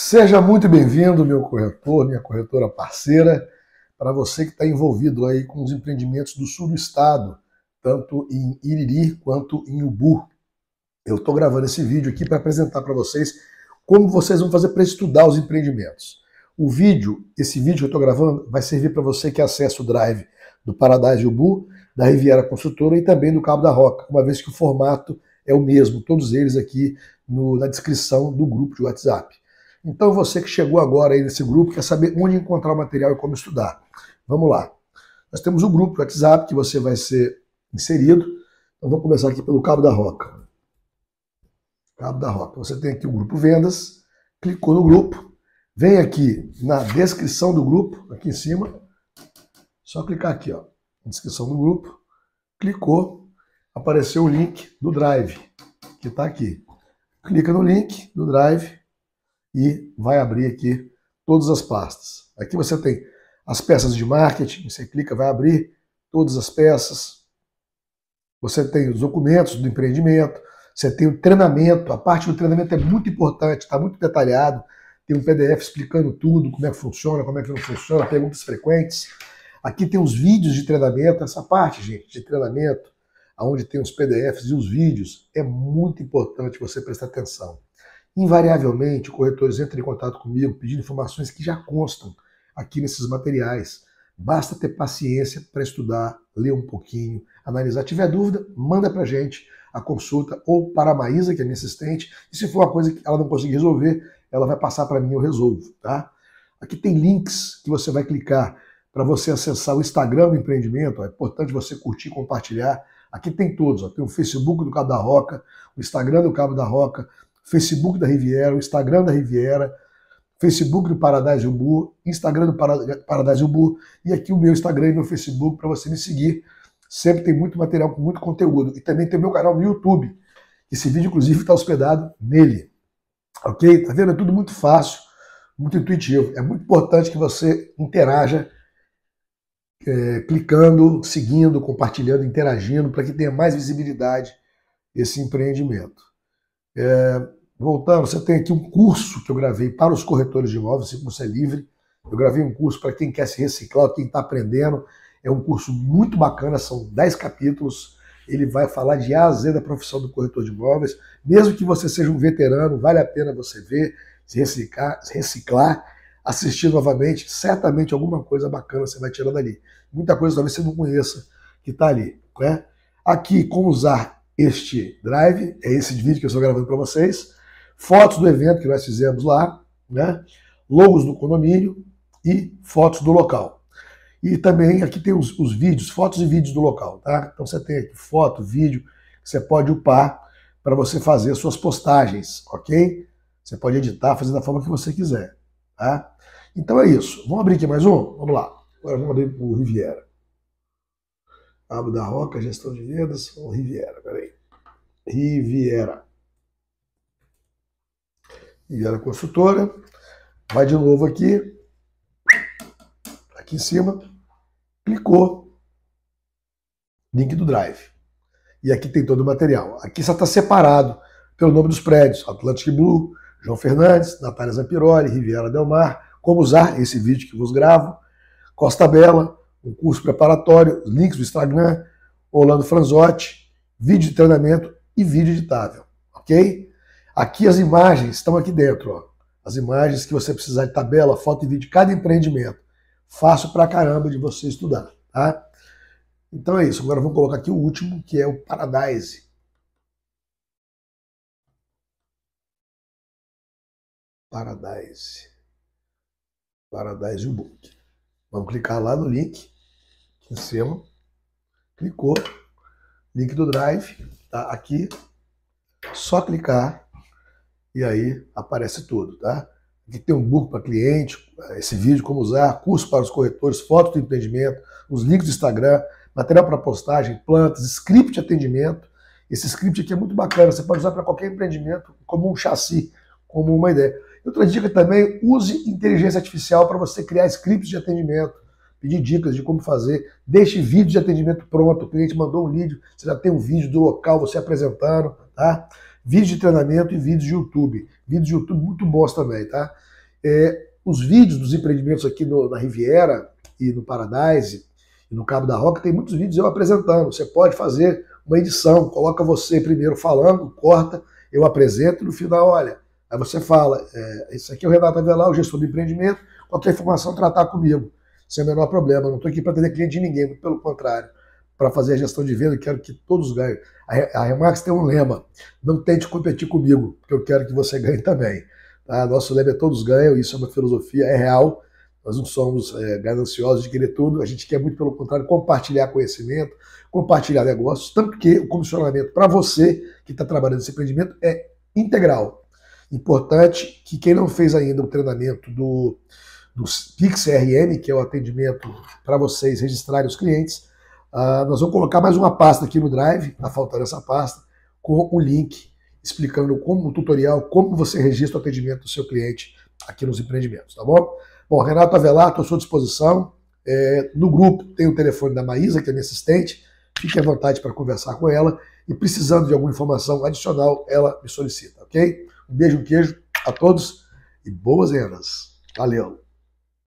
Seja muito bem-vindo, meu corretor, minha corretora parceira, para você que está envolvido aí com os empreendimentos do sul do estado, tanto em Iriri quanto em Ubu. Eu estou gravando esse vídeo aqui para apresentar para vocês como vocês vão fazer para estudar os empreendimentos. O vídeo, esse vídeo que eu estou gravando, vai servir para você que acessa o Drive do Paradise Ubu, da Riviera Construtora e também do Cabo da Roca, uma vez que o formato é o mesmo, todos eles aqui no, na descrição do grupo de WhatsApp. Então você que chegou agora aí nesse grupo quer saber onde encontrar o material e como estudar. Vamos lá. Nós temos o um grupo do WhatsApp que você vai ser inserido. Então vamos começar aqui pelo Cabo da Roca. Cabo da Roca. Você tem aqui o grupo Vendas, clicou no grupo, vem aqui na descrição do grupo, aqui em cima, só clicar aqui, ó, descrição do grupo, clicou, apareceu o link do Drive, que está aqui. Clica no link do Drive, e vai abrir aqui todas as pastas. Aqui você tem as peças de marketing, você clica, vai abrir todas as peças. Você tem os documentos do empreendimento, você tem o treinamento, a parte do treinamento é muito importante, está muito detalhado. Tem um PDF explicando tudo, como é que funciona, como é que não funciona, perguntas frequentes. Aqui tem os vídeos de treinamento, essa parte, gente, de treinamento, aonde tem os PDFs e os vídeos, é muito importante você prestar atenção. Invariavelmente, corretores entram em contato comigo pedindo informações que já constam aqui nesses materiais. Basta ter paciência para estudar, ler um pouquinho, analisar. Tiver dúvida, manda para a gente a consulta ou para a Maísa, que é minha assistente. E se for uma coisa que ela não conseguir resolver, ela vai passar para mim e eu resolvo, tá? Aqui tem links que você vai clicar para você acessar o Instagram do empreendimento. É importante você curtir, compartilhar. Aqui tem todos. Ó. Tem o Facebook do Cabo da Roca, o Instagram do Cabo da Roca, Facebook da Riviera, o Instagram da Riviera, Facebook do Paradise Ubu, Instagram do Paradise Ubu e aqui o meu Instagram e meu Facebook para você me seguir. Sempre tem muito material com muito conteúdo. E também tem o meu canal no YouTube. Esse vídeo, inclusive, está hospedado nele. Ok? Tá vendo? É tudo muito fácil, muito intuitivo. É muito importante que você interaja é, clicando, seguindo, compartilhando, interagindo para que tenha mais visibilidade esse empreendimento. É, Voltando, você tem aqui um curso que eu gravei para os corretores de imóveis, Se você é livre. Eu gravei um curso para quem quer se reciclar, quem está aprendendo. É um curso muito bacana, são 10 capítulos. Ele vai falar de A a Z da profissão do corretor de imóveis. Mesmo que você seja um veterano, vale a pena você ver, se reciclar, se reciclar assistir novamente. Certamente alguma coisa bacana você vai tirar dali. Muita coisa talvez você não conheça que está ali. Né? Aqui, como usar este drive, é esse vídeo que eu estou gravando para vocês fotos do evento que nós fizemos lá, né? logos do condomínio e fotos do local. E também aqui tem os, os vídeos, fotos e vídeos do local, tá? Então você tem aqui foto, vídeo, que você pode upar para você fazer suas postagens, ok? Você pode editar, fazer da forma que você quiser, tá? Então é isso. Vamos abrir aqui mais um? Vamos lá. Agora vamos abrir o Riviera. Abo da Roca, gestão de vendas, o Riviera, peraí. Riviera e era é consultora. Vai de novo aqui, aqui em cima, clicou, link do Drive. E aqui tem todo o material. Aqui só está separado pelo nome dos prédios, Atlantic Blue, João Fernandes, Natália Zampiroli, Riviera Del Mar, como usar esse vídeo que vos gravo, Costa Bela, um curso preparatório, links do Instagram, Orlando Franzotti, vídeo de treinamento e vídeo editável, ok? Aqui as imagens estão aqui dentro, ó. As imagens que você precisar de tabela, foto e vídeo de cada empreendimento. Fácil pra caramba de você estudar, tá? Então é isso. Agora vamos colocar aqui o último, que é o Paradise. Paradise. Paradise Book. Vamos clicar lá no link, aqui em cima. Clicou. Link do Drive, tá aqui. Só clicar e aí aparece tudo, tá? Aqui tem um book para cliente, esse vídeo, como usar, curso para os corretores, fotos do empreendimento, os links do Instagram, material para postagem, plantas, script de atendimento. Esse script aqui é muito bacana, você pode usar para qualquer empreendimento, como um chassi, como uma ideia. Outra dica também, use inteligência artificial para você criar scripts de atendimento, pedir dicas de como fazer, deixe vídeo de atendimento pronto, o cliente mandou um vídeo, você já tem um vídeo do local, você apresentando, tá? vídeos de treinamento e vídeos de YouTube. Vídeos de YouTube muito bons também, tá? É, os vídeos dos empreendimentos aqui no, na Riviera e no Paradise e no Cabo da Roca, tem muitos vídeos eu apresentando. Você pode fazer uma edição, coloca você primeiro falando, corta, eu apresento e no final, olha, aí você fala, é, esse aqui é o Renato Avelar, o gestor do empreendimento, qualquer informação tratar comigo, sem o menor problema. Não estou aqui para atender cliente de ninguém, muito pelo contrário para fazer a gestão de venda, quero que todos ganhem. A Remax tem um lema: não tente competir comigo, porque eu quero que você ganhe também. Tá? Nosso lema é todos ganham, isso é uma filosofia, é real. Nós não somos é, gananciosos de querer tudo, a gente quer muito, pelo contrário, compartilhar conhecimento, compartilhar negócios, tanto que o comissionamento para você que está trabalhando nesse empreendimento é integral. Importante que quem não fez ainda o treinamento do, do PIX RM, que é o atendimento para vocês registrarem os clientes, ah, nós vamos colocar mais uma pasta aqui no Drive, está faltando essa pasta, com o link explicando como o tutorial, como você registra o atendimento do seu cliente aqui nos empreendimentos, tá bom? Bom, Renato Avelar, estou à sua disposição. É, no grupo tem o telefone da Maísa, que é minha assistente. Fique à vontade para conversar com ela e precisando de alguma informação adicional, ela me solicita, ok? Um beijo, um queijo a todos e boas vendas. Valeu!